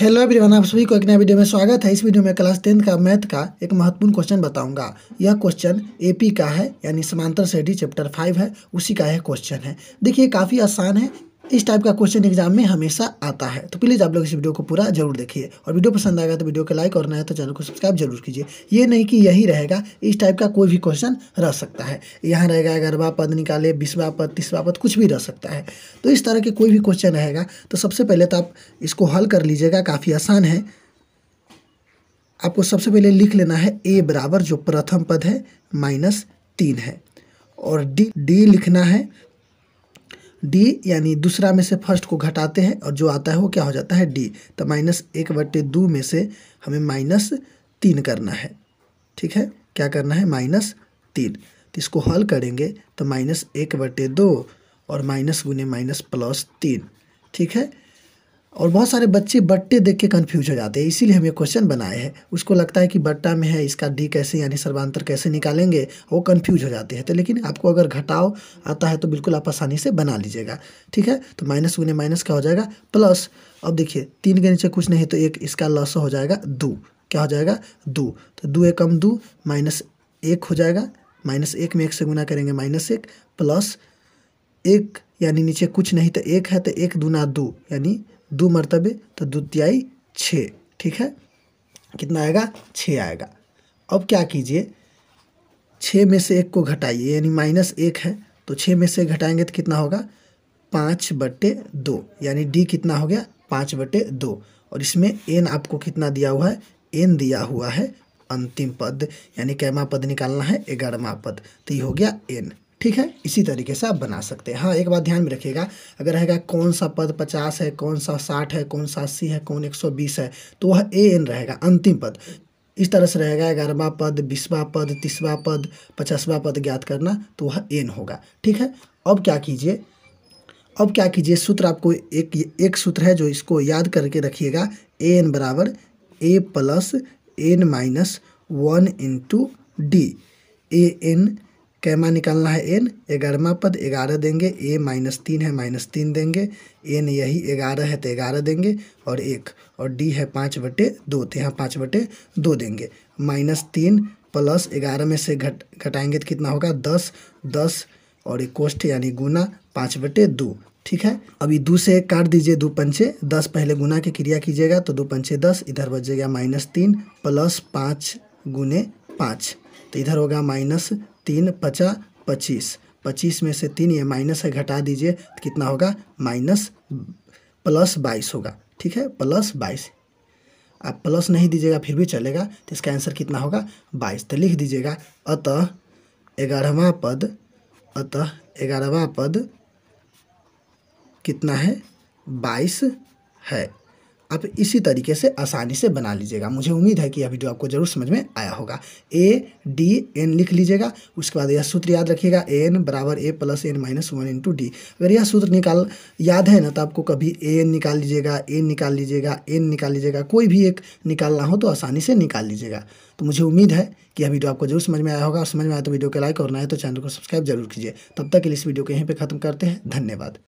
hello everyone आप सभी को एक नया वीडियो में स्वागत है इस वीडियो में क्लास टेंथ का मैथ का एक महत्वपूर्ण क्वेश्चन बताऊंगा यह क्वेश्चन एपी का है यानी समांतर श्रेणी चैप्टर फाइव है उसी का यह क्वेश्चन है देखिए काफ़ी आसान है इस टाइप का क्वेश्चन एग्जाम में हमेशा आता है तो प्लीज़ आप लोग इस वीडियो को पूरा जरूर देखिए और वीडियो पसंद आएगा तो वीडियो को लाइक और नया तो चैनल को सब्सक्राइब जरूर कीजिए ये नहीं कि यही रहेगा इस टाइप का कोई भी क्वेश्चन रह सकता है यहाँ रहेगा अगरवा पद निकाले बीसवा पद तीसवा पद कुछ भी रह सकता है तो इस तरह के कोई भी क्वेश्चन रहेगा तो सबसे पहले तो आप इसको हल कर लीजिएगा काफ़ी आसान है आपको सबसे पहले लिख लेना है ए बराबर जो प्रथम पद है माइनस तीन है और डी डी लिखना है डी यानी दूसरा में से फर्स्ट को घटाते हैं और जो आता है वो क्या हो जाता है डी तो माइनस एक बटे दो में से हमें माइनस तीन करना है ठीक है क्या करना है माइनस तीन तो इसको हल करेंगे तो माइनस एक बटे दो और माइनस गुने माइनस प्लस तीन ठीक है और बहुत सारे बच्चे बट्टे देख के कन्फ्यूज हो जाते हैं इसीलिए हम ये क्वेश्चन बनाए हैं उसको लगता है कि बट्टा में है इसका डी कैसे यानी सर्वांतर कैसे निकालेंगे वो कन्फ्यूज हो जाते हैं तो लेकिन आपको अगर घटाव आता है तो बिल्कुल आप आसानी से बना लीजिएगा ठीक है तो माइनस गुने माइनस का हो जाएगा प्लस अब देखिए तीन के नीचे कुछ नहीं तो एक इसका लॉस हो जाएगा दो क्या हो जाएगा दो तो दो एक कम दो माइनस एक हो जाएगा माइनस एक में एक से गुना करेंगे माइनस एक प्लस एक यानी नीचे कुछ नहीं तो एक है तो एक दूना दो यानी दो मरतबे तो दो तिहाई छः ठीक है कितना आएगा छः आएगा अब क्या कीजिए छः में से एक को घटाइए यानी माइनस एक है तो छः में से घटाएंगे तो कितना होगा पाँच बटे दो यानी डी कितना हो गया पाँच बटे दो और इसमें एन आपको कितना दिया हुआ है एन दिया हुआ है अंतिम पद यानी कैमा पद निकालना है ग्यारहवा पद तो ये हो गया एन ठीक है इसी तरीके से आप बना सकते हैं हाँ एक बात ध्यान में रखिएगा अगर रहेगा कौन सा पद पचास है कौन सा साठ है कौन सा अस्सी है कौन एक सौ बीस है तो वह ए एन रहेगा अंतिम पद इस तरह से रहेगा ग्यारहवा पद बीसवा पद तीसवा पद पचासवा पद ज्ञात करना तो वह एन होगा ठीक है अब क्या कीजिए अब क्या कीजिए सूत्र आपको एक एक सूत्र है जो इसको याद करके रखिएगा ए एन बराबर A plus N minus one into D A N कैमा निकालना है एन ग्यारहवा पद ग्यारह देंगे ए माइनस तीन है माइनस तीन देंगे एन यही ग्यारह है तो ग्यारह देंगे और एक और डी है पाँच बटे दो तो यहाँ पाँच बटे दो देंगे माइनस तीन प्लस ग्यारह में से घट घटाएंगे तो कितना होगा दस दस और एक कोष्ठ यानी गुना पाँच बटे दो ठीक है अभी दो से काट दीजिए दो पंचे दस पहले गुना की क्रिया कीजिएगा तो दो पंचे दस इधर बचेगा माइनस तीन प्लस पाँच गुने पाँच तो इधर होगा माइनस तीन पचा पच्चीस पच्चीस में से तीन ये माइनस है घटा दीजिए तो कितना होगा माइनस प्लस बाईस होगा ठीक है प्लस बाईस आप प्लस नहीं दीजिएगा फिर भी चलेगा तो इसका आंसर कितना होगा बाईस तो लिख दीजिएगा अतः ग्यारहवा पद अतः ग्यारहवा पद कितना है बाईस है आप इसी तरीके से आसानी से बना लीजिएगा मुझे उम्मीद है कि यह वीडियो आपको जरूर समझ में आया होगा ए डी एन लिख लीजिएगा उसके बाद यह सूत्र याद रखिएगा ए एन बराबर A plus N minus one into D अगर यह सूत्र निकाल याद है ना तो आपको कभी ए एन निकाल लीजिएगा एन निकाल लीजिएगा एन निकाल लीजिएगा कोई भी एक निकालना हो तो आसानी से निकाल लीजिएगा तो मुझे उम्मीद है कि यह वीडियो आपको जरूर समझ में आया होगा समझ में आया तो वीडियो को लाइक और ना तो चैनल को सब्सक्राइब जरूर कीजिए तब तक के लिए इस वीडियो को यहीं पर खत्म करते हैं धन्यवाद